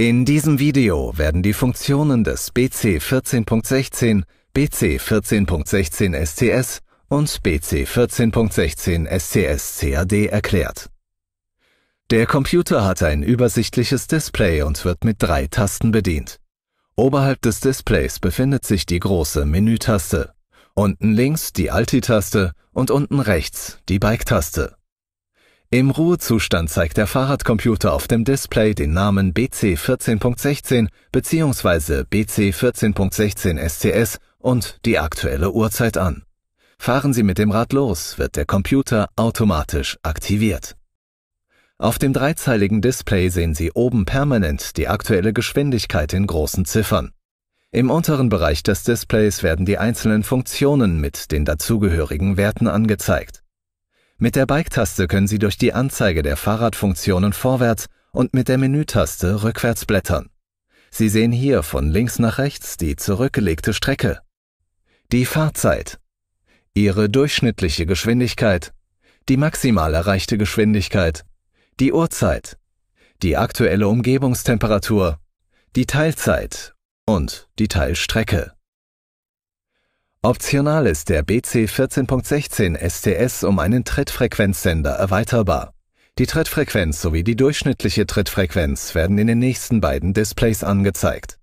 In diesem Video werden die Funktionen des BC 14.16, BC 14.16 SCS und BC 14.16 SCS CAD erklärt. Der Computer hat ein übersichtliches Display und wird mit drei Tasten bedient. Oberhalb des Displays befindet sich die große Menütaste, unten links die Alti-Taste und unten rechts die Bike-Taste. Im Ruhezustand zeigt der Fahrradcomputer auf dem Display den Namen BC 14.16 bzw. BC 14.16 STS und die aktuelle Uhrzeit an. Fahren Sie mit dem Rad los, wird der Computer automatisch aktiviert. Auf dem dreizeiligen Display sehen Sie oben permanent die aktuelle Geschwindigkeit in großen Ziffern. Im unteren Bereich des Displays werden die einzelnen Funktionen mit den dazugehörigen Werten angezeigt. Mit der Bike-Taste können Sie durch die Anzeige der Fahrradfunktionen vorwärts und mit der Menütaste rückwärts blättern. Sie sehen hier von links nach rechts die zurückgelegte Strecke. Die Fahrzeit. Ihre durchschnittliche Geschwindigkeit. Die maximal erreichte Geschwindigkeit. Die Uhrzeit. Die aktuelle Umgebungstemperatur. Die Teilzeit und die Teilstrecke. Optional ist der BC 14.16 STS um einen Trittfrequenzsender erweiterbar. Die Trittfrequenz sowie die durchschnittliche Trittfrequenz werden in den nächsten beiden Displays angezeigt.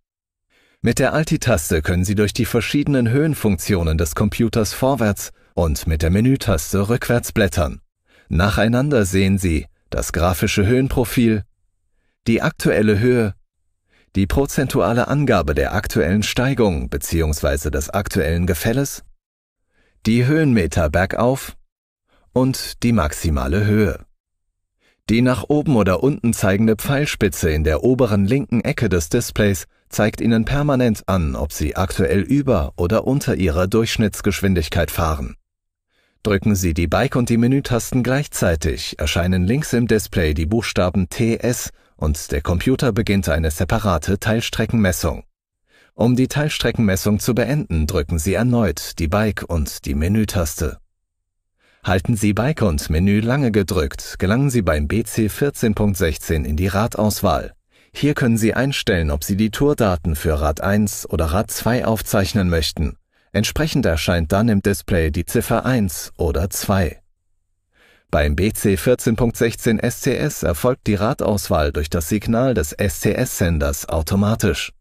Mit der Alti-Taste können Sie durch die verschiedenen Höhenfunktionen des Computers vorwärts und mit der Menütaste rückwärts blättern. Nacheinander sehen Sie das grafische Höhenprofil, die aktuelle Höhe die prozentuale Angabe der aktuellen Steigung bzw. des aktuellen Gefälles, die Höhenmeter bergauf und die maximale Höhe. Die nach oben oder unten zeigende Pfeilspitze in der oberen linken Ecke des Displays zeigt Ihnen permanent an, ob Sie aktuell über oder unter Ihrer Durchschnittsgeschwindigkeit fahren. Drücken Sie die Bike- und die Menütasten gleichzeitig, erscheinen links im Display die Buchstaben TS und der Computer beginnt eine separate Teilstreckenmessung. Um die Teilstreckenmessung zu beenden, drücken Sie erneut die Bike- und die Menü-Taste. Halten Sie Bike und Menü lange gedrückt, gelangen Sie beim BC 14.16 in die Radauswahl. Hier können Sie einstellen, ob Sie die Tourdaten für Rad 1 oder Rad 2 aufzeichnen möchten. Entsprechend erscheint dann im Display die Ziffer 1 oder 2. Beim BC 14.16 SCS erfolgt die Radauswahl durch das Signal des SCS-Senders automatisch.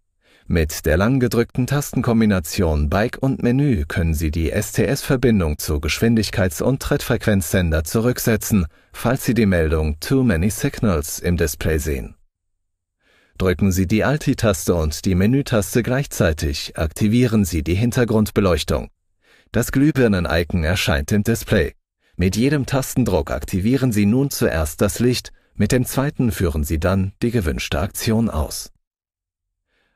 Mit der lang gedrückten Tastenkombination Bike und Menü können Sie die STS-Verbindung zu Geschwindigkeits- und Trittfrequenzsender zurücksetzen, falls Sie die Meldung Too Many Signals im Display sehen. Drücken Sie die Alti-Taste und die Menütaste gleichzeitig, aktivieren Sie die Hintergrundbeleuchtung. Das Glühbirnen-Icon erscheint im Display. Mit jedem Tastendruck aktivieren Sie nun zuerst das Licht, mit dem zweiten führen Sie dann die gewünschte Aktion aus.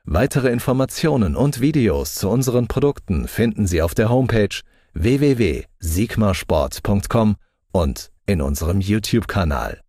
Weitere Informationen und Videos zu unseren Produkten finden Sie auf der Homepage www.sigmasport.com und in unserem YouTube-Kanal.